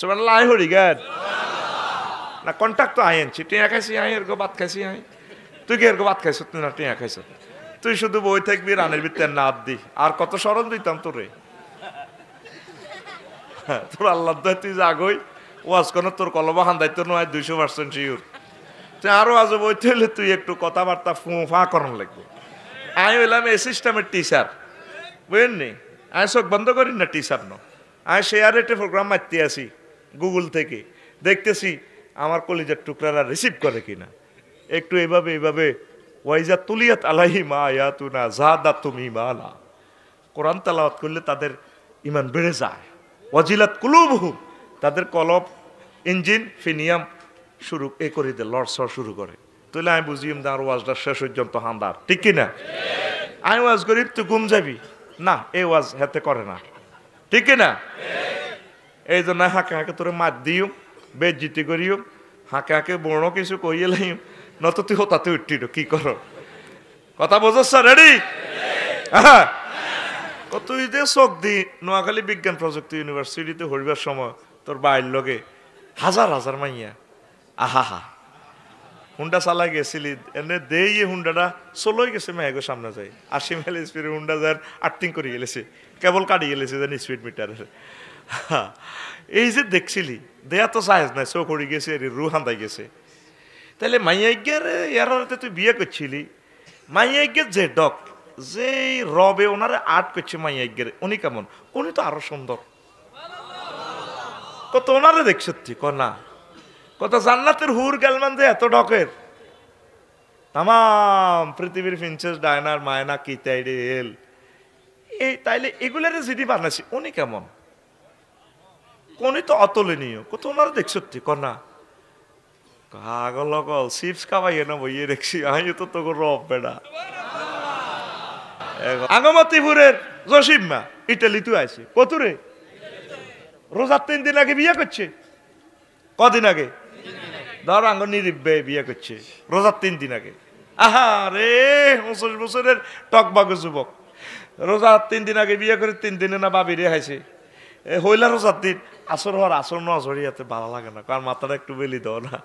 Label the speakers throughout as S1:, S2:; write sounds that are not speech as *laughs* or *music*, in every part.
S1: সুবানাল্লাহ লাই হরি গার না কন্ট্যাক্ট তো আইনছি টিয়া খাইছি আই এর ভাত খাইছি আই তুই কি এর ভাত খাইছ তুই না টিয়া খাইছ তুই শুধু বই থাকবি রানের ভিতরে নাপ দি আর কত স্মরণ দিতাম তোরে তোর আল্লাহ দয় তুই জাগই ওয়াজ কোনো তোর কলবা হান দায়িত্ব নয় দুইশো পার্সেন্ট শিওর তুই আরো আজ বই হইলে তুই একটু কথাবার্তা ফু ফা করন লাগবে আমি হইলাম এই সিস্টেমের টিচার বুঝেননি আমি চোখ বন্ধ করি না টিচার ন আমি শেয়ার রেটে প্রোগ্রাম মারতে আসি গুগল থেকে দেখতেছি আমার কলিজার টুকরারা রিসিভ করে কিনা একটু এভাবে এভাবে ওয়াইজা তুলিয়াত আলাহি মা ইয়াতুনা জাদা তুমি মালা কোরআন তালাওয়াত করলে তাদের ইমান বেড়ে যায় ওয়াজিলাত কুলুবহু তাদের কলব ইঞ্জিন ফিনিয়াম শুরু এ করে দেয় লর্ডস শুরু করে তাহলে আমি বুঝিম দা আর ওয়াজটা শেষ পর্যন্ত হান্দার ঠিক কিনা আমি ওয়াজ গরিব তুই গুম যাবি না এ ওয়াজ হাতে করে না ঠিক কিনা এই জন্য হাঁকে হাঁকে তোর মাত দিও বেজ্জিতি করিও হাঁকে হাঁকে বড় কিছু কইয়ে লাইম নত তুই হতাতে উঠিল কি কর কথা বোঝাচ্ছ রেডি হ্যাঁ তুই যে চোখ দি নোয়াখালী বিজ্ঞান প্রযুক্তি ইউনিভার্সিটিতে হরিবার সময় তোর বাইর লগে হাজার হাজার মাইয়া আহা হা হুন্ডা চালাই গেছিলি এনে দেই হুন্ডাটা চলোই গেছে মেহেগো সামনে যায় আশি মাইল স্পিডে হুন্ডা যার আর্টিং করে গেলেছে কেবল কাটি গেলেছে যেন স্পিড মিটারের *laughs* এই যে দেখছিলি দেয়া তো সাহেজ নাই চোখ উড়ি গেছে রু হান্দাই গেছে তাহলে মাইয়াজ্ঞার এরাতে তুই বিয়ে করছিলি মাইয়াজ্ঞের যে ডক যে রবে ওনারে আর্ট করছে মাইয়াজ্ঞের উনি কেমন উনি তো আরো সুন্দর কত ওনারে দেখছ তুই কনা কত জান্নাতের হুর গেলমান যে এত ডকের তাম পৃথিবীর ফিনচেস ডায়নার মায়না কিতাইডে হেল এই তাইলে এগুলারে যদি বানাইছি উনি কেমন কোনই তো অতুলনীয় কত ওনারা দেখছো কনা আগলগল চিপস খাবাই না বইয়ে দেখছি আমি তো তো রব বেড়া আগামতিপুরের জসিম মা ইটালি তুই আইছে কতুরে রোজার তিন দিন আগে বিয়ে করছে কদিন আগে ধর আঙ্গ নিরিব্বে বিয়ে করছে রোজার তিন দিন আগে আহা রে পঁচিশ বছরের টকবাগ যুবক রোজার তিন দিন আগে বিয়ে করে তিন দিনে না বাবিরে হাইছে হইলারও রোজার দিন আসর হওয়ার আসর ন জড়িয়াতে ভালো লাগে না কারণ মাথাটা একটু বেলি দেওয়া না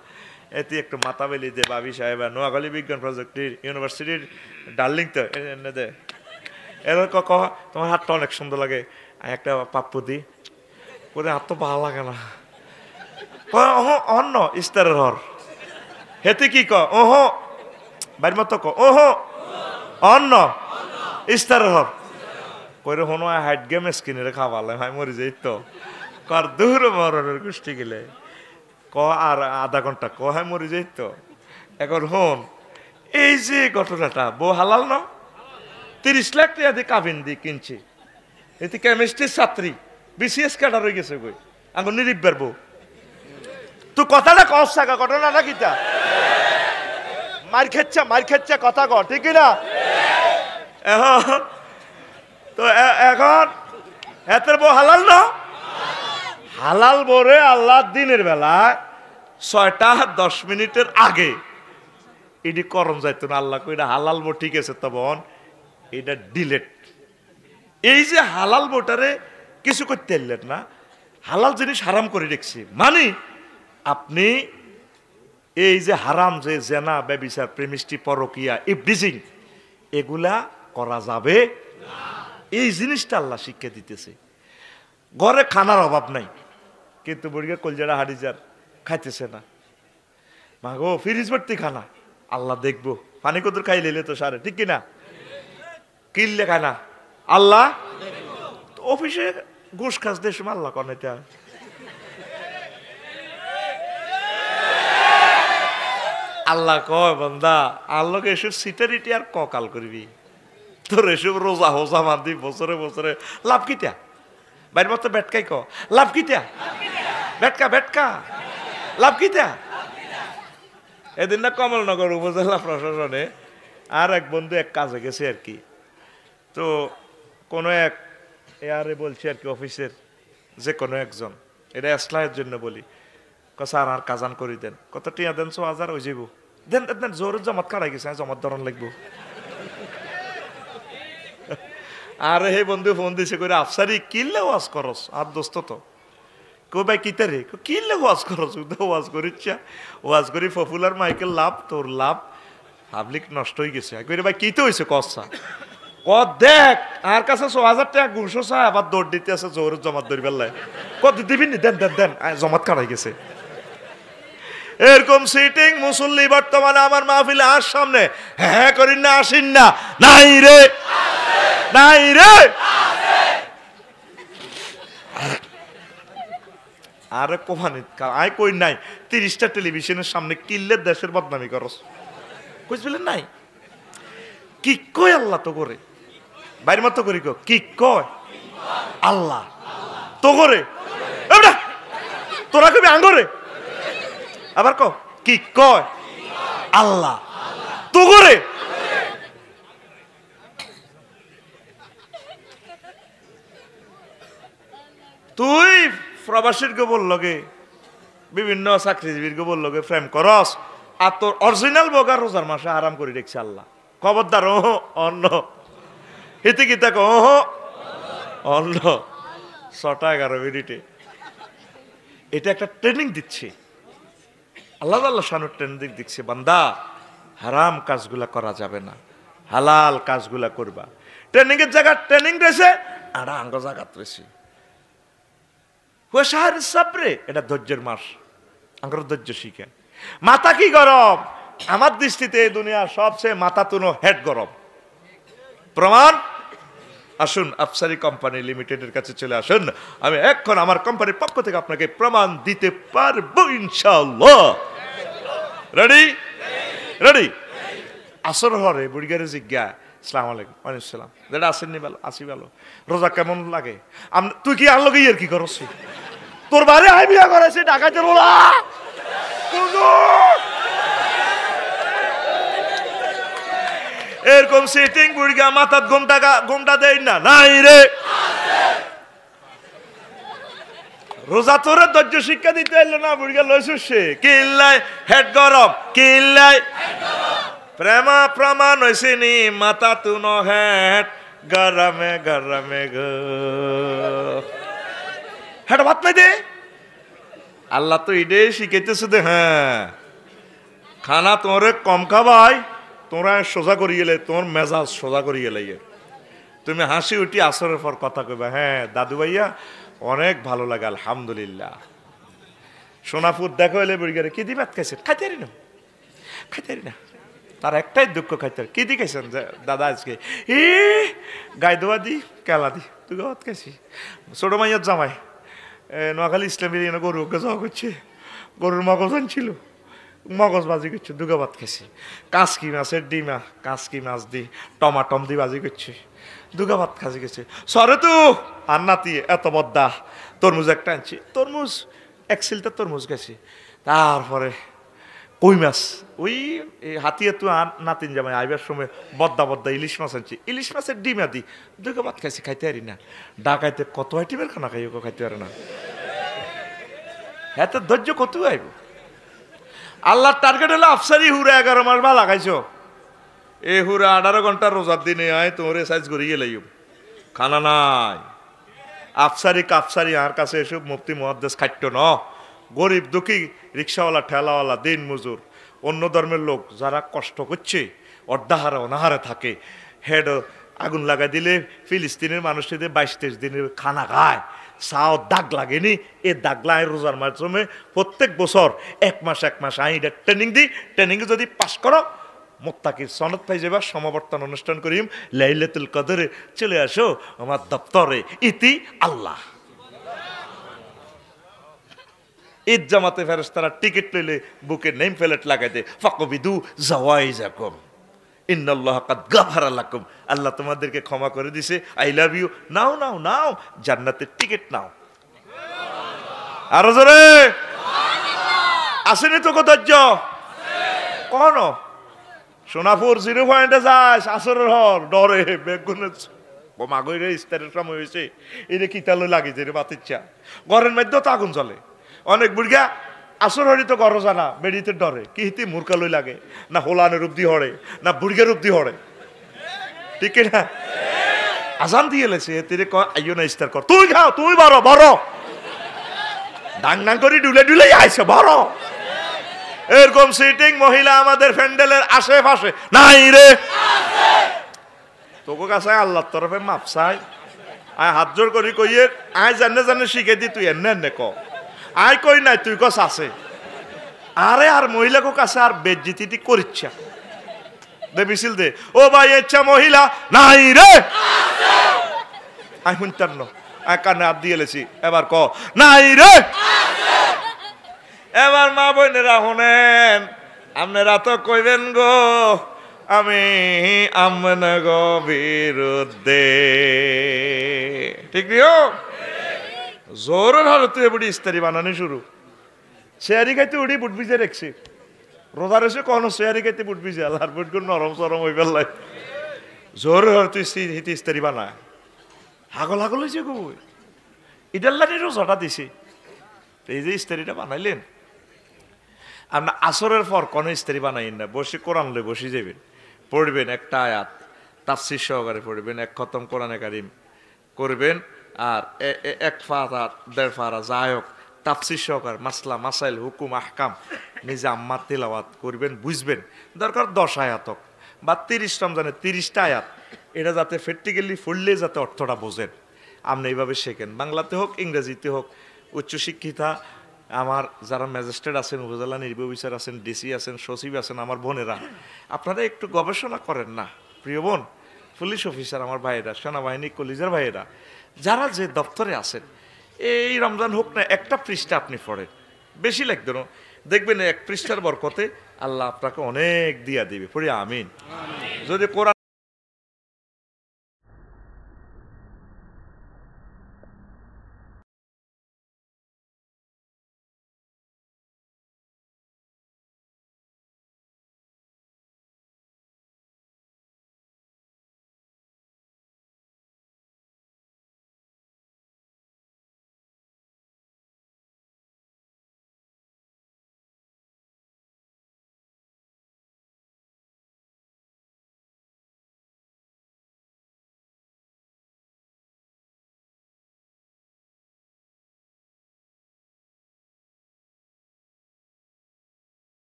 S1: এটি একটু মাথা বেলি দে বাবি সাহেব নোয়াখালী বিজ্ঞান প্রযুক্তির ইউনিভার্সিটির ডার্লিং তো এনে দে এদের ক তোমার হাতটা অনেক সুন্দর লাগে একটা পাপ্পু দি করে হাত তো ভালো লাগে না অন্য ইস্তারের হর হেতে কি ক ওহো বাড়ির মতো ক ওহো অন্য ইস্তারের হর পরে হনো হাইট গে মেসকিনে রে খাওয়ালাম হাই মরি যাই তো কর দূর মরণের গোষ্ঠী গেলে ক আর আধা ঘন্টা ক হাই মরি যাই তো এখন হন এই যে ঘটনাটা বউ হালাল না তিরিশ লাখ টাকা দিয়ে কাবিন দিয়ে কিনছে এতে কেমিস্ট্রির ছাত্রী বিসিএস ক্যাডার হয়ে গেছে বই আঙ্গুর নিরিব্বার বউ তুই কথাটা কস থাকা ঘটনা না কিতা মার খেচ্ছা মার খেচ্ছা কথা ক ঠিক না এখন তো এখন এতের বউ হালাল না হালাল বরে আল্লাহ দিনের বেলায় ছয়টা দশ মিনিটের আগে এটি করম যাইতো না আল্লাহ এটা হালাল বউ ঠিক আছে তখন এটা ডিলেট এই যে হালাল বোটারে কিছু করতে এলেন না হালাল জিনিস হারাম করে রেখছি মানে আপনি এই যে হারাম যে জেনা ব্যবিচার প্রেমিষ্টি পরকিয়া ইভডিজিং এগুলা করা যাবে না এই জিনিসটা আল্লাহ শিক্ষা দিতেছে ঘরে খানার অভাব নাই কিন্তু বুড়িকে কলজারা হাড়ি খাইতেছে না মা গো ফ্রিজ ভর্তি খানা আল্লাহ দেখবো পানি কদুর খাই লেলে তো সারে ঠিক কিনা কিনলে খানা আল্লাহ অফিসে ঘুষ খাস দেশ আল্লাহ এটা আল্লাহ কয় বন্দা আল্লাহকে এসব সিটারিটি আর কাল করবি তোর এসব রোজা হোজা মাদি বছরে বছরে লাভ কিটা বাইর মতো বেটকাই ক লাভ কিটা বেটকা বেটকা লাভ কিটা এদিন না কমলনগর উপজেলা প্রশাসনে আর এক বন্ধু এক কাজে গেছে আর কি তো কোনো এক এয়ারে বলছি আর কি অফিসের যে কোনো একজন এটা এসলাইয়ের জন্য বলি ক স্যার আর কাজান করি দেন কত টিয়া দেন সো হাজার ওই যাব দেন দেন জোর জমাত কাড়াই গেছে জমাত ধরন লাগবো আর হে বন্ধু ফোন দিছে করে আফসারি কিনলে ওয়াজ করস আর দোস্ত তো কো ভাই কিতারে রে কিনলে ওয়াজ করস ওয়াজ করিচ্ছা ওয়াজ করি পপুলার মাইকেল লাভ তোর লাভ পাবলিক নষ্ট হয়ে গেছে একবারে ভাই কিতে হয়েছে কসা ক দেখ আর কাছে ছ হাজার টাকা গুনশো চা আবার দৌড় দিতে আছে জোর জমাত ধরি পেলায় দি দিবি নি দেন দেন দেন জমাত কাটাই গেছে এরকম সিটিং মুসল্লি বর্তমানে আমার মাহফিলে আর সামনে হ্যাঁ করিন না আসিন না নাই রে নাই রে আরে কোমানিত আয় কই নাই তিরিশটা টেলিভিশনের সামনে কিল্লে দেশের বদনামি করস বুঝবিলেন নাই কি কয় আল্লাহ তো করে বাইরের মতো করি কি কয় আল্লাহ তো করে তোরা কবি আঙ্গরে আবার ক কি কয় আল্লাহ তো করে তুই প্রবাসীর গোবর লগে বিভিন্ন চাকরিজীবীর গোবর লগে প্রেম করস আর তোর অরিজিনাল বগা রোজার মাসে আরাম করে রেখছে আল্লাহ খবরদার ওহ অন্ন হিতে গীতা ওহ অন্ন ছটা এগারো মিনিটে এটা একটা ট্রেনিং দিচ্ছে আল্লাহ আল্লাহ শানু ট্রেনিং দিচ্ছে বান্দা হারাম কাজগুলা করা যাবে না হালাল কাজগুলা করবা এর জায়গা ট্রেনিং রয়েছে আর আঙ্গ জায়গা রয়েছে হুয়াশাহার সাবরে এটা ধৈর্যের মাস আমার ধৈর্য শিখে মাথা কি গরম আমার দৃষ্টিতে এই দুনিয়া সবচেয়ে মাথা তুনো হেড গরম প্রমাণ আসুন আফসারি কোম্পানি লিমিটেডের কাছে চলে আসুন আমি এখন আমার কোম্পানির পক্ষ থেকে আপনাকে প্রমাণ দিতে পারবো ইনশাল্লাহ রেডি রেডি আসর হরে বুড়িগারে জিজ্ঞা সালাম আলাইকুম ওয়ালাইকুম সালাম যেটা আসেননি ভালো আসি ভালো রোজা কেমন লাগে তুই কি আর লগে ইয়ার কি করছি তোর বারে বিয়া করেছে ডাকাতের ওলা এরকম সিটিং বুড়িগা মাথার ঘুমটা ঘুমটা দেয় না নাই রে রোজা তোর ধৈর্য শিক্ষা দিতে এলো না বুড়িগা লইসে কিল্লাই হেড গরম কিল্লাই প্রেমা প্রমাণ হয়েছে নি মাতা তু ন হেড গরমে গরমে গো হ্যাঁ ভাত নাই দে আল্লাহ তো এটাই শিখাইতেছে দে হ্যাঁ খানা তোমারে কম খাবাই তোমরা সোজা করি গেলে তোমার মেজাজ সোজা করি গেলে ইয়ে। তুমি হাসি উঠি আসরের পর কথা কইবা হ্যাঁ দাদু ভাইয়া অনেক ভালো লাগে আলহামদুলিল্লাহ সোনাপুর দেখো এলে বুড়িগারে কি দি ভাত খাইছে খাইতে না খাইতে না তার একটাই দুঃখ খাইতে কি দি খাইছেন দাদা আজকে ই গাই দোয়া দি কেলা দি তুই ভাত খাইছি ছোটো মাইয়ার জামাই নোয়াখালী ইসলাম বিরিয়ানি গরু যাওয়া করছে গরুর মগজ আনছিল মগজ বাজি করছে দুগা ভাত খেছে কাঁচকি মাছের ডিমা কাঁচকি মাছ দি টমাটম দি বাজি করছে দুগা ভাত খাসি গেছে সরে তো আর নাতি এত বদ্দা তরমুজ একটা আনছি তরমুজ এক সিলটা তরমুজ গেছে তারপরে কই মাছ ওই হাতিয়ে তো আর নাতিন জামাই আইবার সময় বদ্দা বদ্দা ইলিশ মাছ আনছি ইলিশ মাছের ডিম আদি দুকে ভাত খাইছি খাইতে পারি না ডাকাইতে কত আইটেমের খানা খাই খাইতে পারে না হ্যাঁ ধৈর্য কত আইব আল্লাহর টার্গেট হলো আফসারি হুরা এগারো মাস বা লাগাইছো এ হুরা আঠারো ঘন্টা রোজার দিনে আয় তোমার সাইজ ঘুরিয়ে লাইব খানা নাই আফসারি কাফসারি আর কাছে এসব মুক্তি মহাদ্দেশ খাইট ন গরিব দুঃখী রিক্সাওয়ালা ঠেলাওয়ালা দিন মজুর অন্য ধর্মের লোক যারা কষ্ট করছে অর্ধাহারে অনাহারে থাকে হেড আগুন লাগাই দিলে ফিলিস্তিনের মানুষদের বাইশ তেইশ দিনের খানা খায় সাও দাগ লাগেনি এ দাগ লাগে রোজার মাধ্যমে প্রত্যেক বছর এক মাস এক মাস আই এটা ট্রেনিং দিই ট্রেনিং যদি পাস করো মোত্তাকি সনদ পাই যাবার সমাবর্তন অনুষ্ঠান করিম লাইলাতুল কদরে চলে আসো আমার দপ্তরে ইতি আল্লাহ ঈদ জামাতে ফেরস তারা টিকিট লইলে বুকে নেম প্লেট লাগাই দে জওয়াই জাওয়াই যাকম ইন্নআল্লাহ কাদ গাফার আল্লাকুম আল্লাহ তোমাদেরকে ক্ষমা করে দিছে আই লাভ ইউ নাও নাও নাও জান্নাতের টিকিট নাও আরো জোরে আসেনি তো কোথায় কন সোনাপুর জিরো পয়েন্টে যাস আসর হর ডরে বেগুন মাগরে ইস্তারের সময় হয়েছে এটা কিতালো লাগে যে বাতিচ্ছা ঘরের মধ্যেও তো আগুন চলে অনেক বুড়িয়া আসর হরি তো গর জানা বেড়িতে ডরে কি হিতি মূর্খালই লাগে না হোলানে রূপ দি হরে না বুড়িয়া রূপ দি হরে ঠিক না আজান দিয়ে লেছে তিরে ক আইও না ইস্তার কর তুই খাও তুই বড় বড় ডাং ডাং করে ডুলে ডুলে আইছে বড় এরকম সিটিং মহিলা আমাদের ফ্যান্ডেলের আশেপাশে নাই রে তোকে কাছে আল্লাহর তরফে মাপসাই আয় হাত জোর করি কইয়ে আয় জানে জানে শিখে দি তুই এনে এনে ক আয় কই নাই তুই কস আছে আরে আর মহিলাকে কাছে আর বেজ্জিতিটি করিচ্ছা দে বিছিল দে ও ভাই ইচ্ছা মহিলা নাই রে আই শুনতাম ন কানে হাত দিয়েছি এবার ক নাই রে এবার মা বোনেরা শুনেন আপনারা তো কইবেন গো আমি আমন গো বিরুদ্ধে ঠিক নিও জোর হালতে বুড়ি ইস্তারি বানানো শুরু শেয়ারি খাইতে উড়ি বুট ভিজে রেখছি রোদার এসে কখনো শেয়ারি খাইতে বুট ভিজে আর বুট নরম সরম হয়ে পেলাই জোর হালতে হিতে ইস্তারি বানায় হাগল হাগল হয়েছে গো ইডাল লাগে জটা দিছি এই যে ইস্তারিটা বানাইলেন আপনার আসরের পর কোনো ইস্তারি বানাইন না বসে কোরআন লই বসে যাবেন পড়বেন একটা আয়াত তাফসির সহকারে পড়বেন এক খতম কোরআনে কারিম করবেন আর এক ফারা দেড় ফারা যায়ক তাপসি সহকার মাসলা মাসাইল হুকুম আহকাম নিজে আম্মা তেলাওয়াত করবেন বুঝবেন দরকার দশ আয়াতক বা তিরিশ রমজানের তিরিশটা আয়াত এটা যাতে ফেট্রিক্যালি ফুললে যাতে অর্থটা বোঝেন আপনি এইভাবে শেখেন বাংলাতে হোক ইংরেজিতে হোক উচ্চশিক্ষিতা আমার যারা ম্যাজিস্ট্রেট আছেন উপজেলা নির্বাহী আছেন ডিসি আছেন সচিব আছেন আমার বোনেরা আপনারা একটু গবেষণা করেন না প্রিয় বোন পুলিশ অফিসার আমার ভাইয়েরা সেনাবাহিনী কলিজের ভাইয়েরা যারা যে দপ্তরে আছেন এই রমজান হোক না একটা পৃষ্ঠা আপনি পড়েন বেশি লাগতো না দেখবেন এক পৃষ্ঠার বরকতে আল্লাহ আপনাকে অনেক দিয়া দিবে পড়ে আমিন যদি কোরআন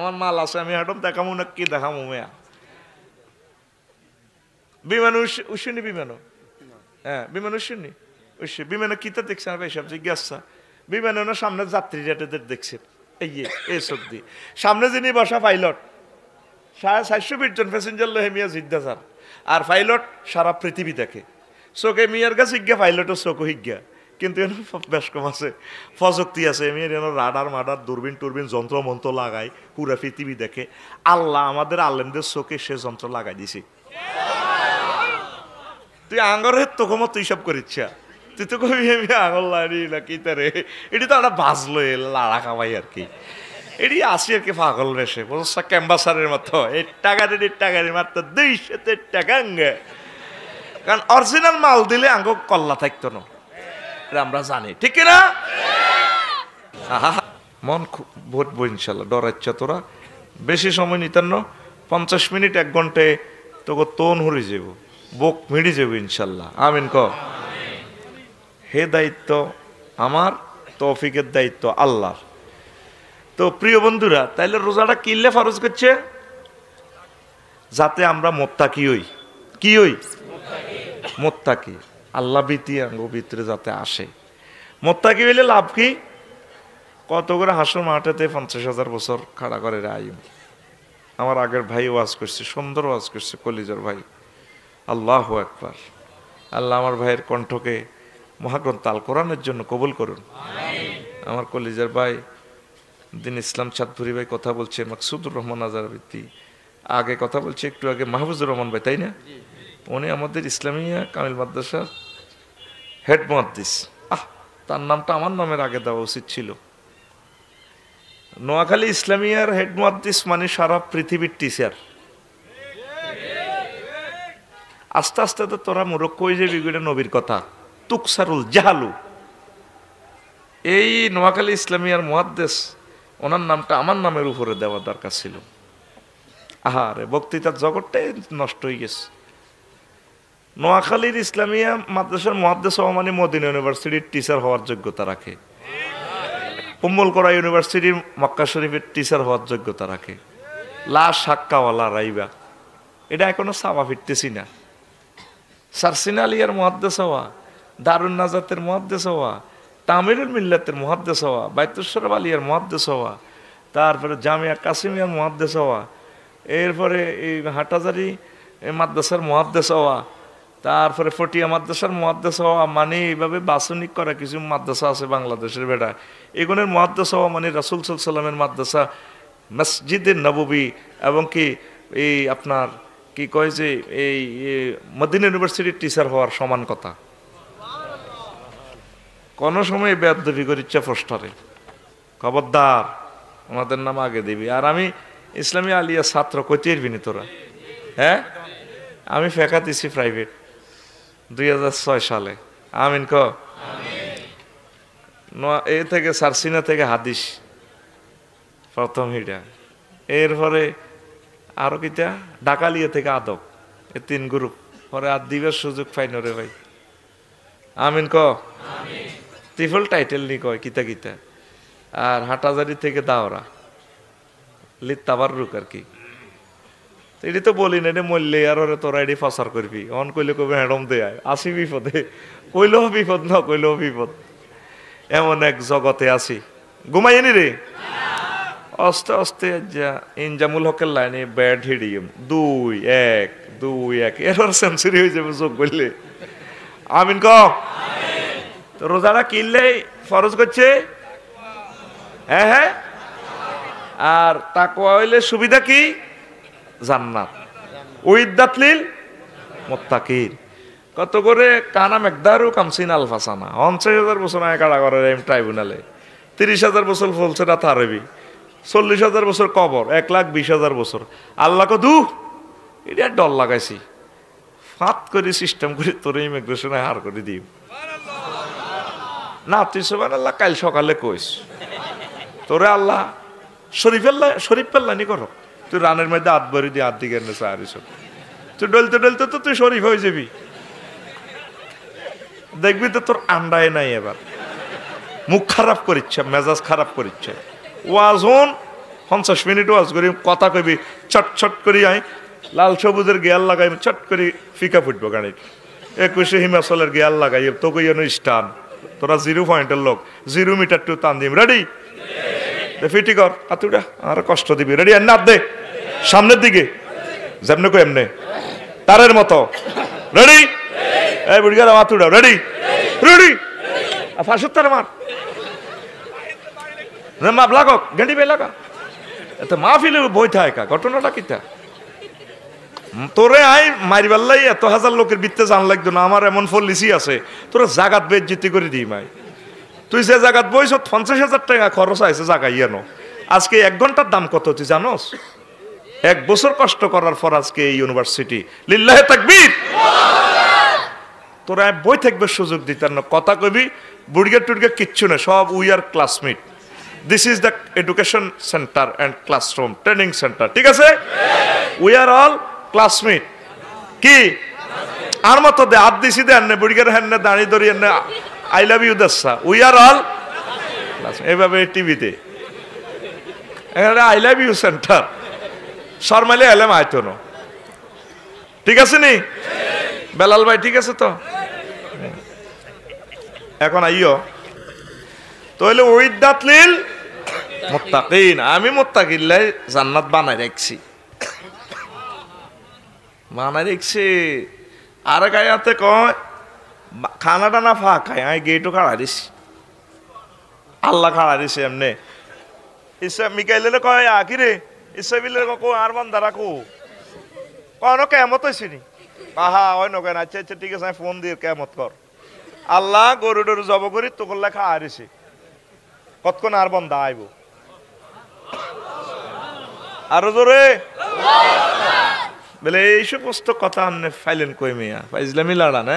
S1: আমার মাল আছে আমি হাঁটম দেখামো না কি দেখামো মেয়া বিমান উশুনি বিমানও হ্যাঁ বিমান উশুনি উসু বিমানে কিতা দেখছে আর এসব জিজ্ঞাসা বিমানে ওনার সামনে যাত্রী রেটেদের দেখছে এই এই সবজি সামনে যিনি বসা পাইলট সাড়ে চারশো বিশ জন প্যাসেঞ্জার লোহে মিয়া জিদ্দা আর পাইলট সারা পৃথিবী দেখে চোখে মিয়ার কাছে হিজ্ঞা পাইলটও চোখও হিজ্ঞা কিন্তু এর বেশ কম আছে প্রযুক্তি আছে এমনি এর রাডার মাডার দূরবীন টুরবিন যন্ত্র মন্ত্র লাগাই পুরা পৃথিবী দেখে আল্লাহ আমাদের আলেমদের চোখে সে যন্ত্র লাগাই দিছি তুই তো কমত তুই সব করিচ্ছা তুই তো কবি আমি আঙর লাড়ি না কি তারে এটি তো একটা বাজলো লাড়া খাওয়াই আর কি এটি আসি আর কি পাগল রেসে বলছ ক্যাম্বাসারের মতো এই টাকা টাকা টাকারে মাত্র দুইশো টাকা কারণ অরিজিনাল মাল দিলে আঙ্গ কল্লা থাকতো না এটা আমরা জানি ঠিক না মন বই ইনশাল্লাহ ডরাচ্ছা তোরা বেশি সময় নিতান্ন পঞ্চাশ মিনিট এক ঘন্টায় তোকে তন হরি যাব বুক মিড়ি যাব ইনশাল্লাহ আমিন ক হে দায়িত্ব আমার তৌফিকের দায়িত্ব আল্লাহর তো প্রিয় বন্ধুরা তাইলে রোজাটা কিনলে ফরজ করছে যাতে আমরা মোত্তাকি হই কি হই মোত্তাকি আল্লাহ ভীতি আঙ্গ ভিতরে যাতে আসে মোত্তা কি লাভ কি কত করে হাসুর মাঠেতে পঞ্চাশ হাজার বছর খাড়া করে রায় আমার আগের ভাই ওয়াজ করছে সুন্দর ওয়াজ করছে কলিজর ভাই আল্লাহ একবার আল্লাহ আমার ভাইয়ের কণ্ঠকে মহাগ্রন্থ আল কোরআনের জন্য কবুল করুন আমার কলিজার ভাই দিন ইসলাম চাঁদপুরি ভাই কথা বলছে মাকসুদুর রহমান আজার ভিত্তি আগে কথা বলছে একটু আগে মাহবুজুর রহমান ভাই তাই না উনি আমাদের ইসলামিয়া কামিল মাদ্রাসা হেড মহাদ্দিস আহ তার নামটা আমার নামের আগে দেওয়া উচিত ছিল নোয়াখালী ইসলামিয়ার হেড মহাদ্দিস মানে সারা পৃথিবীর টিচার আস্তে আস্তে তো তোরা মুরক্ষ কই যে গুলো নবীর কথা তুকসারুল জাহালু এই নোয়াখালী ইসলামিয়ার মহাদ্দেশ ওনার নামটা আমার নামের উপরে দেওয়া দরকার ছিল আহারে বক্তৃতার জগৎটাই নষ্ট হয়ে গেছে নোয়াখালীর ইসলামিয়া মাদ্রাসার মহাদ্দেশ মানে মদিনা ইউনিভার্সিটির টিচার হওয়ার যোগ্যতা রাখে কুম্বলকড়া ইউনিভার্সিটির মক্কা শরীফের টিচার হওয়ার যোগ্যতা রাখে লা সাক্কাওয়ালা রাইবা এটা এখনো সাবা ফিরতেছি না সারসিন আলিয়ার মহাদ্দেশ হওয়া দারুন নাজাতের মহাদ্দেশ হওয়া তামিরুল মিল্লাতের মহাদ্দেশ হওয়া বাইতুসরফ আলিয়ার মহাদ্দেশ হওয়া তারপরে জামিয়া কাসিমিয়ার মহাদ্দেশ হওয়া এরপরে এই হাটাজারি মাদ্রাসার মহাদ্দেশ হওয়া তারপরে ফটিয়া মাদ্রাসার মহাদ্দেশ হওয়া মানে এইভাবে বাসনিক করা কিছু মাদ্রাসা আছে বাংলাদেশের বেটা এগুলোর মহাদ্রাসা হওয়া মানে রাসুল সাল্লামের মাদ্রাসা মসজিদের নববী এবং কি এই আপনার কি কয় যে এই মদিন ইউনিভার্সিটির টিচার হওয়ার সমান কথা কোনো সময় বেদবি করি চেপস্টারে খবরদার ওনাদের নাম আগে দিবি আর আমি ইসলামী আলিয়া ছাত্র কতিয়ার বিনি তোরা হ্যাঁ আমি দিছি প্রাইভেট দুই সালে আমিন ক এ থেকে সারসিনা থেকে হাদিস প্রথম হিটা এরপরে আরো কিটা ডাকালিয়া থেকে আদব এ তিন গ্রুপ পরে আর দিবার সুযোগ পাইন রে ভাই আমিন ক ত্রিফল টাইটেল নি কয় কিতা কিতা আর হাটাজারি থেকে দাওরা লিত রুক আর কি এটি তো বলি না মল্লে আর ওরে তোরা এটি ফসার করবি অন কইলে কবে হ্যাডম দেয় আসি বিপদে কইলেও বিপদ না কইলেও বিপদ এমন এক জগতে আসি ঘুমাইনি রে আস্তে আস্তে যা ইনজামুল হকের লাইনে ব্যাট হিড়িয়ে দুই এক দুই এক এরপর সেঞ্চুরি হয়ে যাবে চোখ বললে আমিন ক রোজারা কিনলে ফরজ করছে হ্যাঁ হ্যাঁ আর তাকোয়া হইলে সুবিধা কি জান্নাত উইদাতলিল মোত্তাকির কত করে কানা মেঘদারু কামসিন ফাসানা পঞ্চাশ হাজার বছর আগে কাড়া করার এম ট্রাইব্যুনালে তিরিশ হাজার বছর ফলছে না আরবি চল্লিশ হাজার বছর কবর এক লাখ বিশ হাজার বছর আল্লাহ দুঃ এটা ডল লাগাইছি ফাঁত করে সিস্টেম করে তোর ইমিগ্রেশনে হার করে দিই না তুই সোবান আল্লাহ কাল সকালে কইস তোরে আল্লাহ শরীফ আল্লাহ শরীফ নি করো তুই রানের মধ্যে আত ভরে দিয়ে আত দিকে নেছে আর এসব তুই ডলতে ডলতে তো তুই শরীফ হয়ে যাবি দেখবি তো তোর আন্ডায় নাই এবার মুখ খারাপ করিচ্ছে মেজাজ খারাপ করিচ্ছে ওয়াজ হন পঞ্চাশ মিনিট ওয়াজ করি কথা কবি চট করি আই লাল সবুজের গিয়াল লাগাই চট করি ফিকা ফুটবো গাড়ির একুশে হিমাচলের গিয়াল লাগাই তোকে স্টান তোরা জিরো পয়েন্টের লোক জিরো মিটার টু তান দিম রেডি ফিটি কর আতুটা আর কষ্ট দিবি রেডি আর না দে সামনের দিকে যেমনে কো এমনে তারের মতো রেডি এই বুড়িগার আতুটা রেডি রেডি ফাঁসুর তার মার মাপ লাগক গেঁডি বে লাগা এত মাহফিলে বই থাকে ঘটনাটা কিতা তোরে আই মারিবার লাই এত হাজার লোকের বৃত্তে জান লাগতো না আমার এমন ফল লিসি আছে তোরা জাগাত জিতি করে দিই মাই তুই যে জায়গাত বইছ পঞ্চাশ হাজার টাকা খরচ আছে জায়গা ইয়ানো আজকে এক ঘন্টার দাম কত তুই জানোস এক বছর কষ্ট করার পর আজকে এই ইউনিভার্সিটি লিল্লাহে তাকবির তোরা বই থাকবে সুযোগ দিতে না কথা কবি বুড়গে টুড়গে কিচ্ছু নেই সব we are classmate this is the education centre and classroom training centre ঠিক আছে উই আর অল ক্লাসমেট কি আর মতো দে আর দিছি দে বুড়িগের হ্যান্নে দাঁড়িয়ে দড়িয়ে আই লাভ ইউ দাসা উই আর অল এভাবে টিভিতে আই লাভ ইউ সেন্টার শর্মালে এলাম আয়তন ঠিক আছে নি বেলাল ভাই ঠিক আছে তো এখন আইও তাহলে উইথ লিল মোত্তাকিন আমি মোত্তাকিল্লাই জান্নাত বানাই রাখছি বানাই রাখছি আর এক আয়াতে কয় খানা টানা ফাঁক খাই আমি গেটও খাড়া দিছি আল্লাহ খাড়া দিছে এমনি ইসা মিকাইলে কয় আকি রে ইসা বিলে কো আর বন্ধা কো কন কেমত হয়েছে নি আহা ওই নকেন আচ্ছা আচ্ছা ঠিক আছে আমি ফোন দিয়ে কেমত কর আল্লাহ গরু ডরু জব করি তোকর লেখা হারিছে কতক্ষণ আর বন্ধা আইব আরো জোরে বলে এইসব বস্তু কথা আপনি ফাইলেন কই মিয়া ফাইজলামি লাড়া না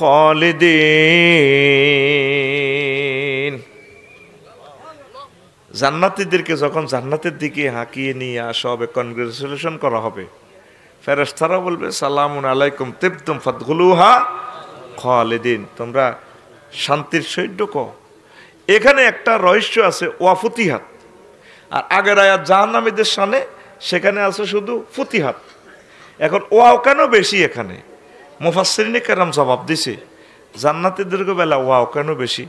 S1: খালিদিন জান্নাতিদেরকে যখন জান্নাতের দিকে হাঁকিয়ে নিয়ে সব হবে কনগ্রেচুলেশন করা হবে ফেরস্তারা বলবে সালাম আলাইকুম তেপ্তম হা খালিদিন তোমরা শান্তির সৈন্য ক এখানে একটা রহস্য আছে ওয়াফুতিহাত আর আগের আয়া জাহান্নামীদের সানে সেখানে আছে শুধু ফতিহাত এখন ওয়াও কেন বেশি এখানে মুফাসরিনে কেরাম জবাব দিছে জান্নাতিদেরকে বেলা ওয়াও কেন বেশি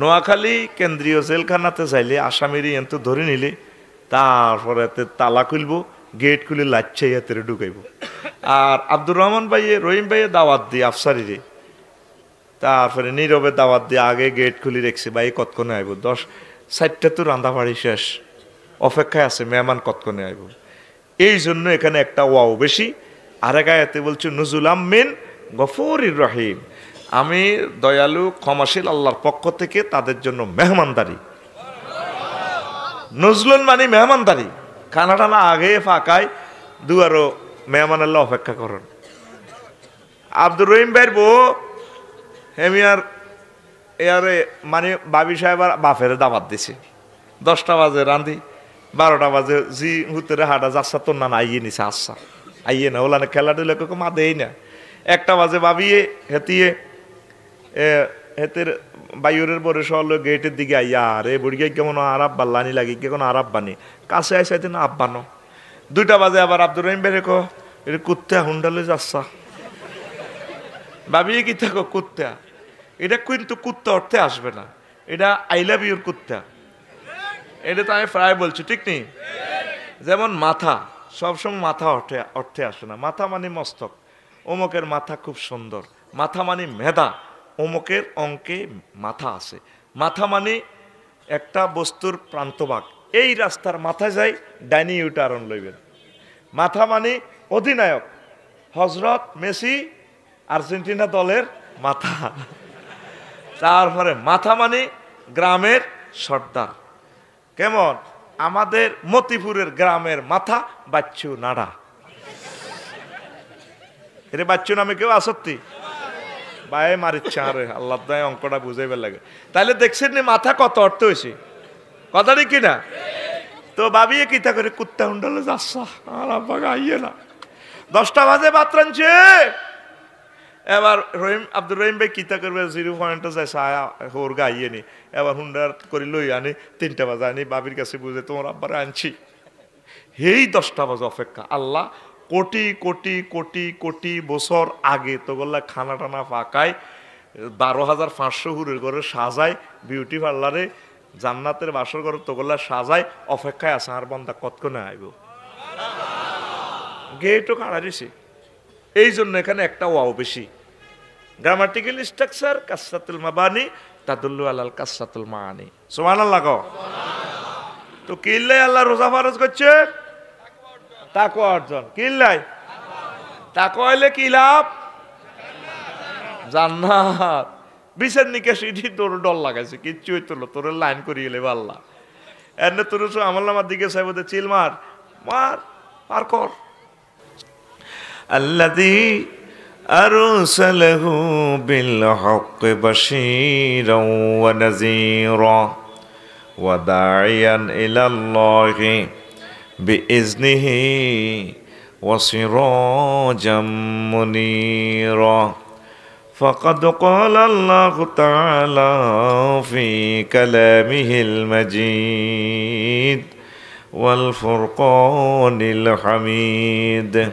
S1: নোয়াখালী কেন্দ্রীয় জেলখানাতে যাইলে আসামিরই এত ধরে নিলে তারপরে এতে তালা খুলব গেট খুলে লাচ্ছে ইয়াতে ঢুকাইব আর আব্দুর রহমান ভাইয়ে রহিম ভাইয়ে দাওয়াত দিয়ে আফসারিরে তারপরে নীরবে দাওয়াত দিয়ে আগে গেট খুলি রেখছে ভাই কতক্ষণে আইব দশ সাতটা তো বাড়ি শেষ অপেক্ষায় আছে মেহমান কতক্ষণে আইব এই জন্য এখানে একটা ওয়াও বেশি আর এক আয়াতে বলছে নজুল আমিন গফুর রহিম আমি দয়ালু ক্ষমাশীল আল্লাহর পক্ষ থেকে তাদের জন্য মেহমানদারি নজলুন মানে মেহমানদারি কানাডা টানা আগে ফাঁকায় দুয়ারও মেহমান আল্লাহ অপেক্ষা করুন আব্দুর রহিম ভাইয়ের বউ হেমিয়ার এয়ারে মানে বাবি সাহেব আর বাফের দাবাত দিছে দশটা বাজে রাঁধি বারোটা বাজে জি হুতের হাটা যাচ্ছা তোর না আইয়ে নিছে আচ্ছা আইয়ে না ওলানে খেলাধুলা কোকো মা দেই না একটা বাজে ভাবিয়ে হেতিয়ে হেতের বায়ুরের পরে সহল গেটের দিকে আইয়া আরে বুড়িয়া কেমন আর আব্বার লানি লাগে কোনো আর আব্বানি কাছে আইসাইতে না আব্বানো দুইটা বাজে আবার আব্দুর রহিম বেরে কো এটা কুত্তা হুন্ডালে যাচ্ছা ভাবিয়ে কি থাকো কুত্তা এটা কিন্তু কুত্তা অর্থে আসবে না এটা আই লাভ ইউর কুত্তা এটা তো আমি প্রায় বলছি ঠিক নেই যেমন মাথা সবসময় মাথা অর্থে অর্থে আসে না মাথা মানে মস্তক অমুকের মাথা খুব সুন্দর মাথা মানে মেধা অমুকের অঙ্কে মাথা আছে মাথা মানে একটা বস্তুর প্রান্তভাগ এই রাস্তার মাথা যাই ডাইনি ইউটারন লইবেন মাথা মানে অধিনায়ক হজরত মেসি আর্জেন্টিনা দলের মাথা তারপরে মাথা মানে গ্রামের সর্দার কেমন আমাদের মতিপুরের গ্রামের মাথা বাচ্চু নাড়া এরে বাচ্চু নামে কেউ আসত্তি বায়ে মারিচ্ছে আরে আল্লাহ অঙ্কটা বুঝাইবার লাগে তাহলে দেখছেন নি মাথা কত অর্থ হয়েছে কথাটি কি না তো ভাবিয়ে কিতা করে কুত্তা হুন্ডালে যাচ্ছা আর আব্বা গাইয়ে না দশটা বাজে বাত এবার রহিম আব্দুর রহিম ভাই কিতা করবে জিরো পয়েন্টও যায় সায়া হোর গাইয়ে নি এবার হুন্ডার করে লই আনি তিনটা বাজে আনি বাবির কাছে বুঝে তোমার আব্বারে আনছি এই দশটা বাজে অপেক্ষা আল্লাহ কোটি কোটি কোটি কোটি বছর আগে তোগল্লা খানা টানা পাকায় বারো হাজার পাঁচশো হুরের ঘরে সাজায় বিউটি পার্লারে জান্নাতের বাসর ঘরে তোগল্লা সাজায় অপেক্ষায় আছে আর বন্দা কতক্ষণে আইব গেটও কাড়া দিছি এই জন্য এখানে একটা ওয়াও বেশি গ্রামাটিক্যাল স্ট্রাকচার কাসাতুল মাবানি তাদুল্লু আলাল কাসাতুল মানি সোমান আল্লাহ তো কিল্লাই আল্লাহ রোজা ফারজ করছে তাকওয়া অর্জন কিল্লাই তাকওয়া হইলে কি লাভ জান্নাত বিশের নিকেশ ইডি তোর ডল লাগাইছে কিচ্ছু হইতো না তোর লাইন করি গেলে আল্লাহ এনে তোর আমল আমার দিকে সাহেব চিল মার মার পার কর আল্লাহ أرسله بالحق بشيرا ونذيرا وداعيا إلى الله بإذنه وسراجا منيرا فقد قال الله تعالى في كلامه المجيد والفرقان الحميد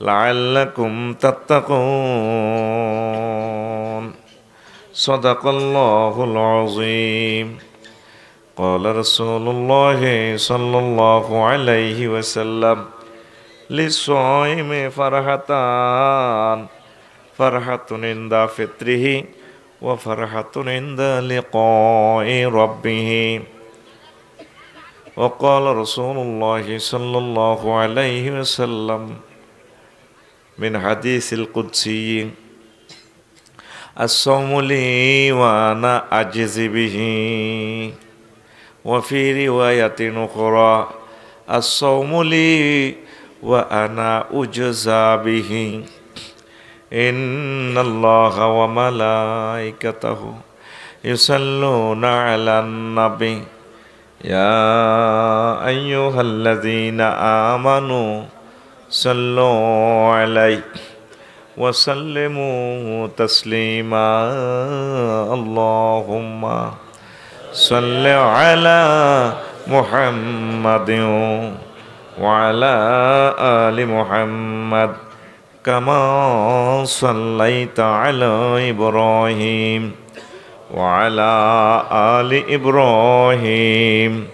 S1: لعلكم تتقون صدق الله العظيم قال رسول الله صلى الله عليه وسلم للصائم فرحتان فرحة عند فطره وفرحة عند لقاء ربه وقال رسول الله صلى الله عليه وسلم من حديث القدسي الصوم لي وأنا أجزي به وفي رواية أخرى الصوم لي وأنا أجزى به إن الله وملائكته يصلون على النبي يا أيها الذين آمنوا صلوا عليه وسلموا تسليما اللهم صل على محمد وعلى آل محمد كما صليت على إبراهيم وعلى آل إبراهيم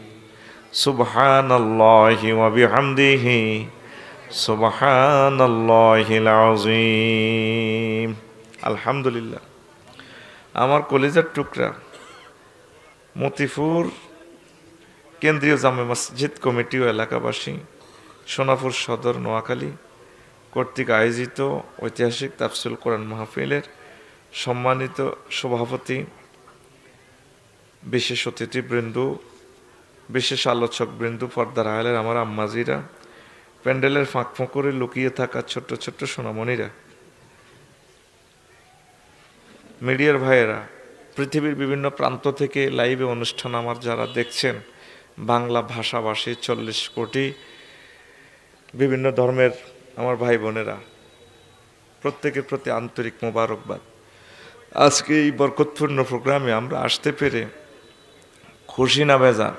S1: سبحان الله وبحمده سبحان আমার কলিজার টুকরা মতিপুর কেন্দ্রীয় জামে মসজিদ কমিটি ও এলাকাবাসী সোনাপুর সদর নোয়াখালী কর্তৃক আয়োজিত ঐতিহাসিক তাফসুল কোরআন মাহফিলের সম্মানিত সভাপতি বিশেষ অতিথিবৃন্দ বিশেষ আলোচক বৃন্দু পর্দার আয়ালের আমার আম্মাজিরা প্যান্ডেলের ফাঁক ফোঁকরে লুকিয়ে থাকা ছোট্ট ছোট্ট সোনামণিরা মিডিয়ার ভাইয়েরা পৃথিবীর বিভিন্ন প্রান্ত থেকে লাইভে অনুষ্ঠান আমার যারা দেখছেন বাংলা ভাষাভাষী চল্লিশ কোটি বিভিন্ন ধর্মের আমার ভাই বোনেরা প্রত্যেকের প্রতি আন্তরিক মোবারকবাদ আজকে এই বরকতপূর্ণ প্রোগ্রামে আমরা আসতে পেরে খুশি না বেজার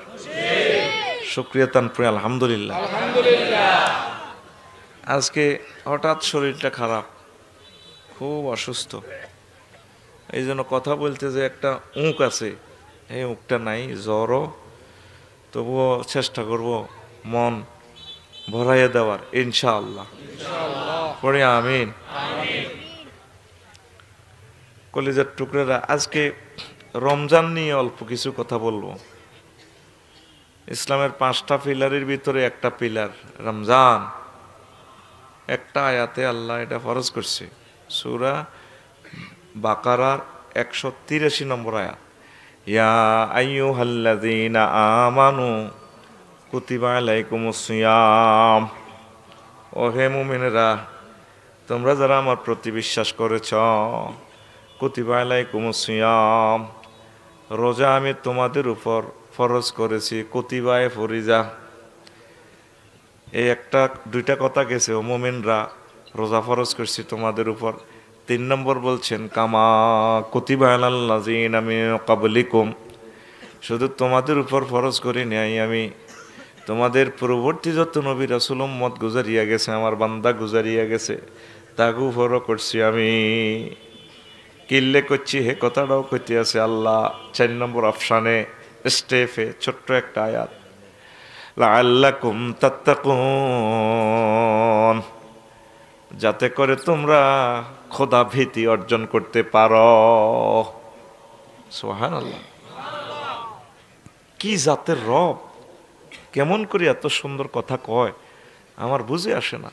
S1: সুক্রিয়া প্রিয় আলহামদুলিল্লাহ আজকে হঠাৎ শরীরটা খারাপ খুব অসুস্থ এই জন্য কথা বলতে যে একটা উঁক আছে এই উঁকটা নাই জ্বরও তবুও চেষ্টা করব মন ভরাইয়া দেওয়ার ইনশাআল্লাহ পরে আমিন কলেজের টুকরেরা আজকে রমজান নিয়ে অল্প কিছু কথা বলবো ইসলামের পাঁচটা পিলারের ভিতরে একটা পিলার রমজান একটা আয়াতে আল্লাহ এটা ফরজ করছে সুরা বাকারার একশো তিরাশি নম্বর আয়াত ইয়া আইয়ু হাল্লাদিনা আমানু কুতিবা আলাইকুম সিয়াম ও হে মুমিনেরা তোমরা যারা আমার প্রতি বিশ্বাস করেছ কুতিবা আলাইকুম সিয়াম রোজা আমি তোমাদের উপর ফরজ করেছি কতিবায় ফরিজা এই একটা দুইটা কথা গেছে ও মোমেনরা রোজা ফরজ করছি তোমাদের উপর তিন নম্বর বলছেন কামা কতিবায়ালাজিন আমি কাবলিকুম শুধু তোমাদের উপর ফরজ করি নাই আমি তোমাদের পূর্ববর্তী যত নবী মত গুজারিয়া গেছে আমার বান্দা গুজারিয়া গেছে তাকেও ফরো করছি আমি কিল্লে করছি হে কথাটাও কইতে আছে আল্লাহ চার নম্বর অপশানে স্টেফে ছোট্ট একটা আয়াত লাল্লাকুম তাত্তাকুন যাতে করে তোমরা খোদা ভীতি অর্জন করতে পারো সোহান আল্লাহ কি জাতের রব কেমন করে এত সুন্দর কথা কয় আমার বুঝে আসে না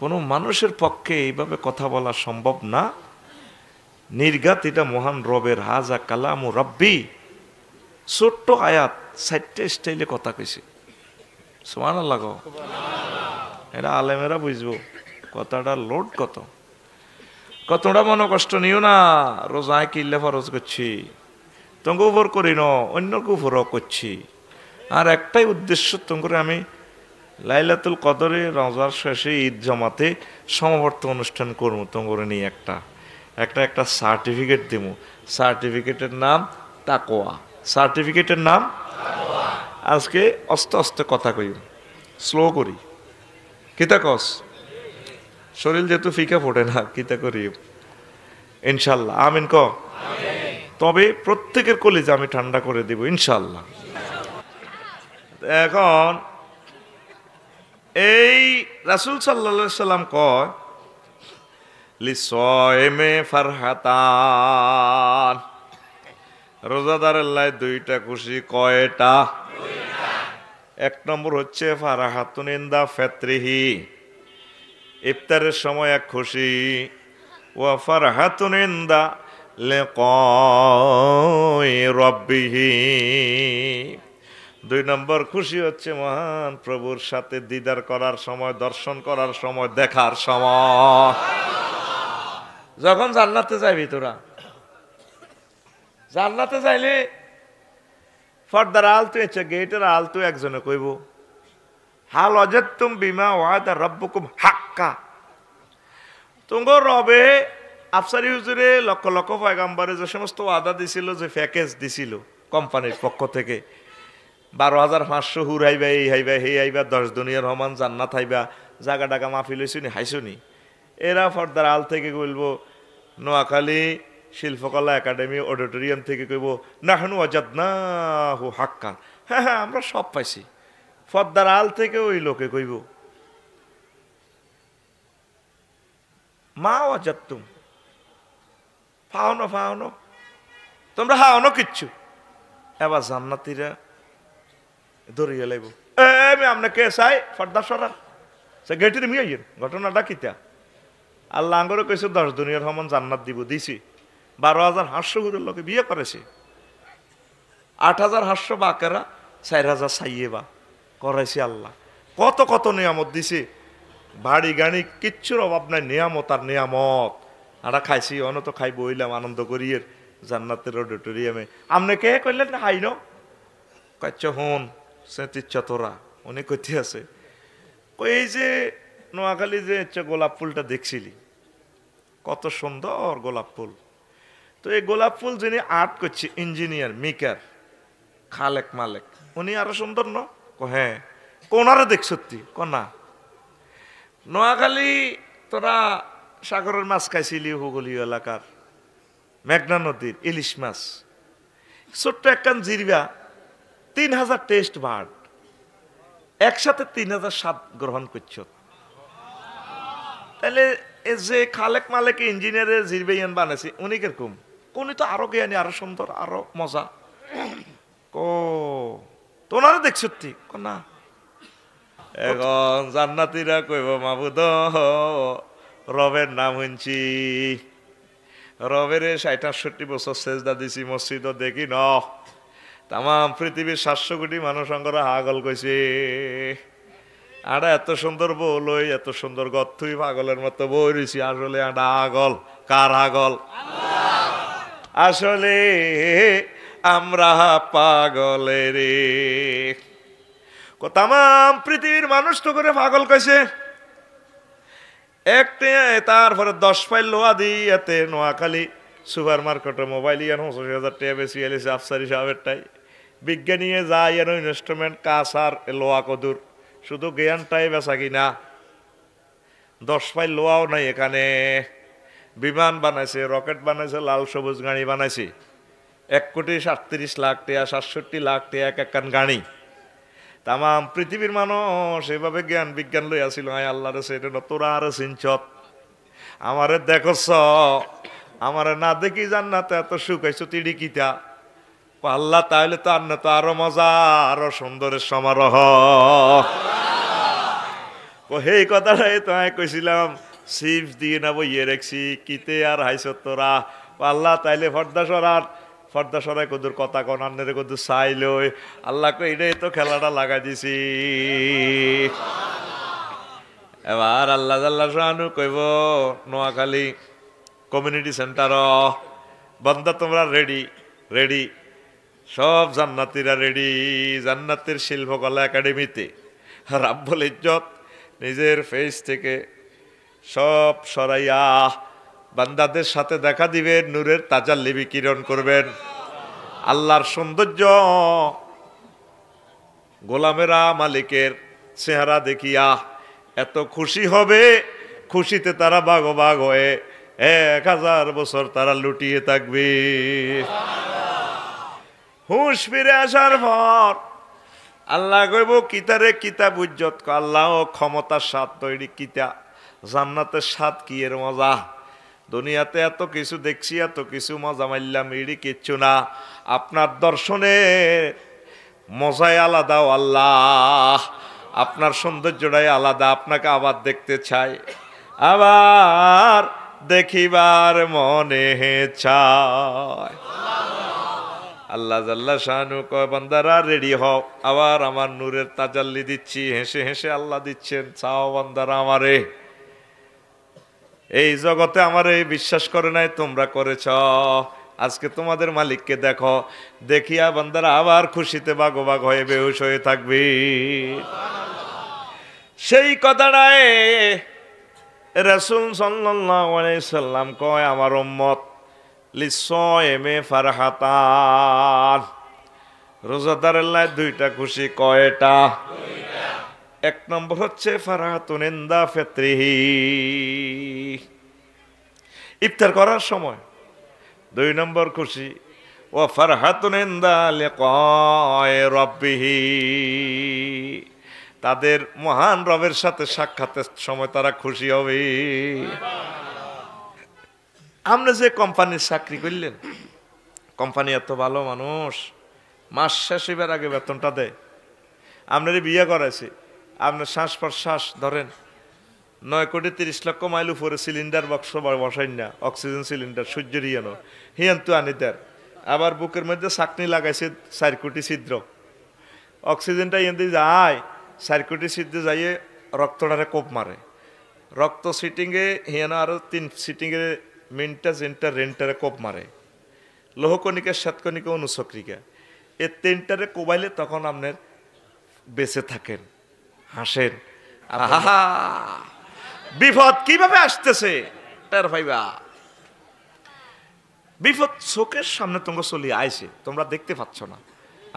S1: কোনো মানুষের পক্ষে এইভাবে কথা বলা সম্ভব না নির্গাত এটা মহান রবের হাজা কালামু রব্বি ছোট্ট আয়াত সাইডটা স্টাইলে কথা কৈছে সোমান আল্লাহ এটা আলেমেরা বুঝবো কথাটা লোড কত কতটা মনে কষ্ট নিও না রোজায় কিল্লে ফরজ করছি তঙ্গ উপর করি ন অন্য কুফর করছি আর একটাই উদ্দেশ্য তঙ্গরে আমি লাইলাতুল কদরে রোজার শেষে ঈদ জমাতে সমাবর্ত অনুষ্ঠান করবো তঙ্গরে নিয়ে একটা একটা একটা সার্টিফিকেট দেবো সার্টিফিকেটের নাম তাকোয়া সার্টিফিকেটের নাম আজকে অস্ত অস্তে কথা কই স্লো করি কিতা কস শরীর যেহেতু ফিকা ফোটে না কিতা করি ইনশাল্লাহ আমিন ক তবে প্রত্যেকের কলেজে আমি ঠান্ডা করে দেব ইনশাল্লাহ এখন এই রাসুল সাল্লা সাল্লাম কয় লিসয় মে ফারহাতান রোজাদারের লাই দুইটা খুশি কয়টা এক নম্বর হচ্ছে ফারাহাতুন ফেত্রিহি ইফতারের সময় এক খুশি ও ফারাহাতুন ইন্দা রব্বিহি দুই নম্বর খুশি হচ্ছে মহান প্রভুর সাথে দিদার করার সময় দর্শন করার সময় দেখার সময় যখন জান্নাতে যাবি তোরা জান্নাতে যাইলে ফর্দার আলতু এঁচে গেটের আলতু একজনে কইব হাল অজেত্তুম বিমা ওয়াদা রব্বকুম হাক্কা তুঙ্গ রবে আফসারি হুজুরে লক্ষ লক্ষ পয়গাম্বারে যে সমস্ত ওয়াদা দিছিল যে প্যাকেজ দিছিল কোম্পানির পক্ষ থেকে বারো হাজার পাঁচশো হুর হাইবা এই হাইবা হে হাইবা দশ দুনিয়ার রহমান জান্নাত হাইবা জাগা ডাকা মাফি লইছুনি হাইসুনি এরা ফর্দার আল থেকে বলবো নোয়াখালী শিল্পকলা একাডেমি অডিটোরিয়াম থেকে কইব নাহানু আজাদ না হু হাক্কান হ্যাঁ হ্যাঁ আমরা সব পাইছি ফদ্দার আল থেকে ওই লোকে কইব মা অজাত তুম ফাওনো ফাওনো তোমরা হাওনো কিচ্ছু এবার জান্নাতিরা ধরিয়ে লাইব এ আমরা কে চাই ফর্দার সরা সে গেটির মিয়াইয়ের ঘটনাটা কিতা আল্লাহ আঙ্গরে কইছে দশ দুনিয়ার সমান জান্নাত দিব দিছি বারো হাজার হাস্য গরুর লোকে বিয়ে করেছে আট হাজার হাঁসশো বাকেরা চার হাজার বা করেছে আল্লাহ কত কত নিয়ামত দিছে বাড়ি গাড়ি কিচ্ছুর অভাব নাই নিয়ামত আর নিয়ামত আরা খাইছি অন তো খাই বইলাম আনন্দ করিয়ের জান্নাতের অডিটোরিয়ামে আপনি কে করলেন না হাইন কাচ্চ হন সেঁতিচ্ছা তোরা অনেক কথি আছে এই যে নোয়াখালী যে গোলাপ ফুলটা দেখছিলি কত সুন্দর গোলাপ ফুল তো এই গোলাপ ফুল যিনি আর্ট করছে ইঞ্জিনিয়ার মেকার খালেক মালেক উনি আরো সুন্দর ন হ্যাঁ কোনারে দেখ সত্যি কনা নোয়াখালী তোরা সাগরের মাছ খাইছিলি হুগলি এলাকার মেঘনা নদীর ইলিশ মাছ ছোট্ট একখান জিরবা তিন হাজার টেস্ট বার্ড একসাথে তিন হাজার স্বাদ গ্রহণ করছ তাহলে যে খালেক মালেক ইঞ্জিনিয়ারের জিরবেইয়ান বানাইছে উনি কিরকম উনি তো আরো জ্ঞানী আরো সুন্দর আরো মজা ও তোনারা দেখছো ঠিক না এখন জান্নাতিরা কইব মাবুদ রবের নাম শুনছি রবের ষাট আটষট্টি বছর সেজদা দিছি মসজিদও দেখি ন তামাম পৃথিবীর সাতশো কোটি মানুষ অঙ্গরা হাগল কইছে আড়া এত সুন্দর বৌলই এত সুন্দর গথুই পাগলের মতো বই রয়েছি আসলে আডা আগল কার আগল আসলে আমরা পাগলের তাম পৃথিবীর মানুষ তো করে পাগল কইছে একটে তারপরে দশ পাইল লোয়া দিই এতে নোয়াখালী সুপার মার্কেটে মোবাইল ইয়ান পঁচাশি হাজার আফসারি সাহেবেরটাই বিজ্ঞানী যায় এর ইনস্ট্রুমেন্ট কাসার লোয়া কদুর শুধু জ্ঞানটাই বেসা কিনা দশ পাইল লোয়াও নাই এখানে বিমান বানাইছে রকেট বানাইছে লাল সবুজ গাড়ি বানাইছে এক কোটি সাতত্রিশ লাখ টিয়া সাতষট্টি লাখ টিয়া এক একখান গাড়ি তামাম পৃথিবীর মানুষ এভাবে জ্ঞান বিজ্ঞান লই আসিল আয় রে সেটা তোরা আরে সিনচত আমারে দেখছ আমারে না দেখি জান্নাতে এত সুখ হয়েছো তিড়ি কিতা আল্লাহ তাহলে তো আন্না তো আরো মজা আরো সুন্দরের সমারোহ হে কথাটাই তো কইছিলাম সিপস দিয়ে নেবো ইয়ে রেখছি কিতে আর হাইছ তোরা আল্লাহ তাইলে ফর্দা সরার ফর্দা সরাই কদুর কথা কন আন্নের কদুর চাইল আল্লাহ আল্লাহকে এটাই তো খেলাটা লাগা দিছি এবার আল্লাহ আল্লাহ শাহানু কইব নোয়াখালী কমিউনিটি সেন্টার বন্ধা তোমরা রেডি রেডি সব জান্নাতিরা রেডি জান্নাতির শিল্পকলা একাডেমিতে রাব্বুল ইজ্জত নিজের ফেস থেকে সব সরাইয়া বান্দাদের সাথে দেখা দিবেন নূরের লিবি কিরণ করবেন আল্লাহর সৌন্দর্য গোলামেরা মালিকের চেহারা দেখিয়া এত খুশি হবে খুশিতে তারা বাঘ বাঘ হয়ে এক হাজার বছর তারা লুটিয়ে থাকবে হুঁশ ফিরে আসার পর আল্লাহ কইব কিতারে কিতা উজ্জত আল্লাহ ক্ষমতার স্বাদ তৈরি কিতা জান্নাতের স্বাদ কি এর মজা দুনিয়াতে এত কিছু দেখছি এত কিছু মজা মাইল্লা মিড়ি কিচ্ছু না আপনার দর্শনে মজায় আলাদা আল্লাহ আপনার সৌন্দর্যটাই আলাদা আপনাকে আবার দেখতে চাই আবার দেখিবার মনে চায় আল্লাহ জাল্লা শাহানু কয় বান্দারা রেডি হও আবার আমার নূরের তাজাল্লি দিচ্ছি হেসে হেসে আল্লাহ দিচ্ছেন চাও বান্দারা আমারে এই জগতে আমার এই বিশ্বাস করে নাই তোমরা করেছ আজকে তোমাদের মালিককে দেখো দেখিয়া বান্দারা আবার খুশিতে বাঘ বাঘ হয়ে বেহুশ হয়ে থাকবি সেই কথাটায় রসুল সাল্লাম কয় আমার এম এ ফারহাতান রোজাদার দুইটা খুশি কয়টা এক নম্বর হচ্ছে ফারাহাতুনেন্দা ফেত্রিহি ইফতার করার সময় দুই নম্বর খুশি ও ফারহাতুনেন্দা লেকয় রব্বিহি তাদের মহান রবের সাথে সাক্ষাতের সময় তারা খুশি হবে আমরা যে কোম্পানির চাকরি করলেন কোম্পানি এত ভালো মানুষ মাস শেষ হইবার আগে বেতনটা দেয় আপনারই বিয়ে করাইছি আপনার শ্বাস প্রশ্বাস ধরেন নয় কোটি তিরিশ লক্ষ মাইল উপরে সিলিন্ডার বক্স বসাই না অক্সিজেন সিলিন্ডার সূর্যের হিয়ানো হিয়ান তো আনি দেয় আবার বুকের মধ্যে চাকনি লাগাইছে চার কোটি ছিদ্র অক্সিজেনটা এনে যায় চার কোটি ছিদ্রে যাইয়ে রক্তটারে কোপ মারে রক্ত সিটিংয়ে হিয়ানো আরও তিন সিটিংয়ে মিনটা জেনটা রেন্টারে কোপ মারে লোহকণিকা শ্বেতকণিকা অনুচক্রিকা এ তিনটারে কোবাইলে তখন আপনার বেঁচে থাকেন হাসেন বিপদ কিভাবে আসতেছে বিপদ চোখের সামনে তোমরা চলি আইছে তোমরা দেখতে পাচ্ছ না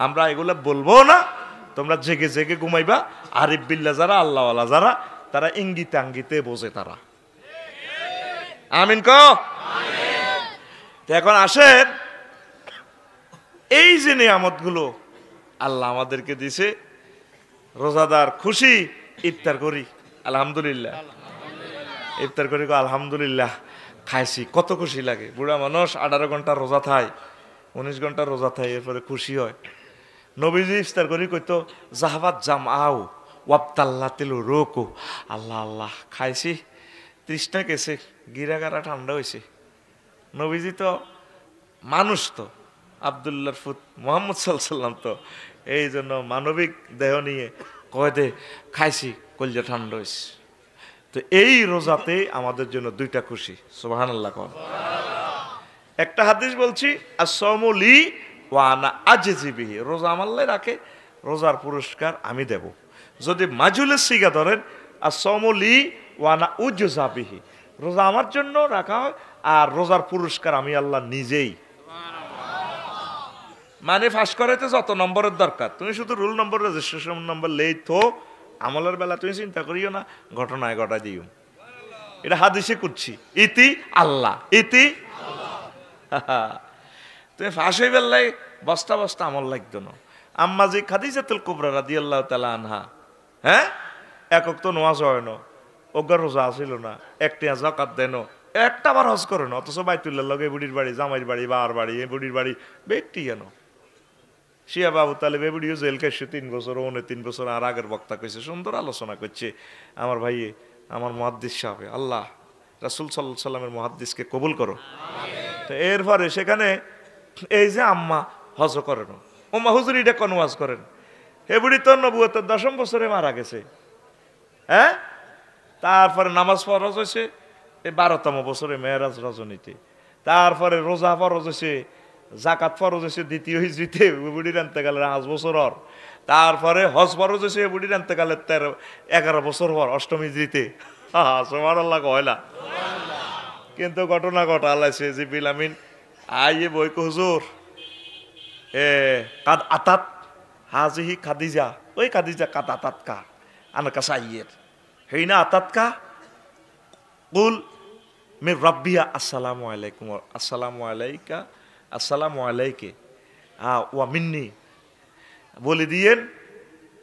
S1: আমরা এগুলো বলবো না তোমরা জেগে জেগে ঘুমাইবা আরিফ বিল্লা যারা আল্লাহওয়ালা যারা তারা ইঙ্গিতে আঙ্গিতে বোঝে তারা আমিন ক এখন আসেন এই যে গুলো আল্লাহ আমাদেরকে দিছে রোজাদার খুশি ইফতার করি আলহামদুলিল্লাহ ইফতার করি আলহামদুলিল্লাহ খাইছি কত খুশি লাগে বুড়া মানুষ আঠারো ঘন্টা রোজা থায় উনিশ ঘন্টা রোজা থায় এরপরে খুশি হয় নবীজি ইফতার করি কইতো জাহাবাদ জাম আও ওয়াপ্তাল্লা তেলু রোকো আল্লাহ আল্লাহ খাইছি তৃষ্ণা গেছে গিরাগারা ঠান্ডা হয়েছে নবীজি তো মানুষ তো আবদুল্লার ফুত মোহাম্মদ সাল্লাম তো এই জন্য মানবিক দেহ নিয়ে কয়েদে খাইছি কলজা ঠান্ডা হয়েছে তো এই রোজাতে আমাদের জন্য দুইটা খুশি সোহান আল্লাহ কর একটা হাদিস বলছি আর সমলি ওয়ানা জিবিহি রোজা আমাল্লাই রাখে রোজার পুরস্কার আমি দেব যদি মাজুলের সিগা ধরেন আর সমলি ওয়ানা উজ্জ্বাবিহি রোজা আমার জন্য রাখা হয় আর রোজার পুরস্কার আমি আল্লাহ নিজেই মানে ফাঁস করাইতে যত নম্বরের দরকার তুমি শুধু রুল নম্বর রেজিস্ট্রেশন নম্বর লেই তো আমলের বেলা তুমি চিন্তা করিও না ঘটনায় ঘটা দিও এটা হাদিসে করছি ইতি আল্লাহ ইতি তুমি ফাঁস হয়ে বেলায় বস্তা বস্তা আমল লাগতো না আম্মা যে খাদিজাতুল কুবরা রাদি আল্লাহ তালা আনহা হ্যাঁ একক তো নোয়াজ হয় না অজ্ঞা রোজা আসিল না একটি জকাত দেন একটা বার হজ করে না অথচ বাইতুল্লাহ লগে বুড়ির বাড়ি জামাইর বাড়ি বার বাড়ি বুড়ির বাড়ি বেটি কেন শিয়া বাবু তালেব এবিডিও জেল খাইছে তিন বছর ওনে তিন বছর আর আগের বক্তা কইছে সুন্দর আলোচনা করছে আমার ভাইয়ে আমার মহাদ্দিস সাহেব আল্লাহ রাসুল সাল্লাহ সাল্লামের মহাদ্দিসকে কবুল করো তো এরপরে সেখানে এই যে আম্মা হজ করেন ওম্মা হুজুর এটা কনওয়াজ করেন এবুড়ি তো নবুয়তের দশম বছরে মারা গেছে হ্যাঁ তারপরে নামাজ ফরজ হয়েছে এই বারোতম বছরে মেয়েরাজ রজনীতে তারপরে রোজা ফরজ হয়েছে জাকাত ফরজ হয়েছে দ্বিতীয় হিজড়িতে বুড়ির আনতেকালের আজ বছর হর তারপরে হজ ফরজ হয়েছে বুড়ির গেলে তেরো এগারো বছর হর অষ্টম হিজড়িতে সোমার আল্লাহ কয়লা কিন্তু ঘটনা ঘটা যে বিল যে আই আইয়ে বই হুজুর এ কাদ আতাত হাজিহি খাদিজা ওই খাদিজা কাদ আতাত কা আনকা সাইয়ের হেই না আতাত কা কুল মে রব্বিয়া আসসালামু আলাইকুম আসসালামু আলাইকা আসসালাম আলাইকে ওয়া মিন্নি বলে দিয়েন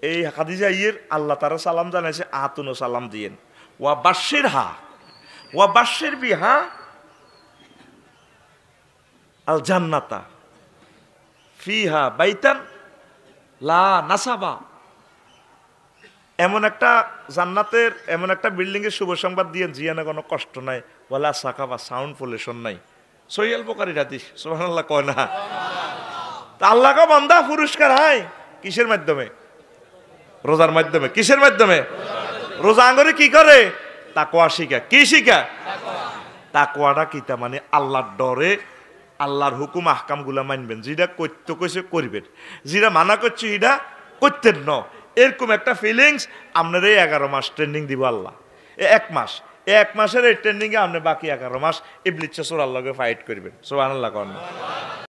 S1: এই খাদিজা ইয়ের আল্লাহ তারা সালাম জানাইছে আতুন সালাম দিয়েন ওয়া বাসের হা ওয়া বাসের হা আল জান্নাতা ফিহা বাইতান লা নাসাবা এমন একটা জান্নাতের এমন একটা বিল্ডিংয়ের শুভ সংবাদ দিয়ে জিয়ানে কোনো কষ্ট নাই ওয়ালা সাকা বা সাউন্ড পলিউশন নাই সৈয়াল বোকারির হাদিস সোহানাল্লাহ কয় না তা আল্লাহকে বান্দা পুরস্কার হয় কিসের মাধ্যমে রোজার মাধ্যমে কিসের মাধ্যমে রোজা আঙ্গরে কি করে তাকোয়া শিখা কি শিখা তাকোয়াটা কিতা মানে আল্লাহর ডরে আল্লাহর হুকুম আহকামগুলা মানবেন যেটা করতে কইছে করবেন যেটা মানা করছে এটা করতেন ন এরকম একটা ফিলিংস আপনার এই এগারো মাস ট্রেন্ডিং দিব আল্লাহ এক মাস এক মাসের এই ট্রেন্ডিংয়ে আপনি বাকি এগারো মাস ইবলিচ্ছে সোরার লগে ফাইট করবেন সোহান আল্লাহ কন্যা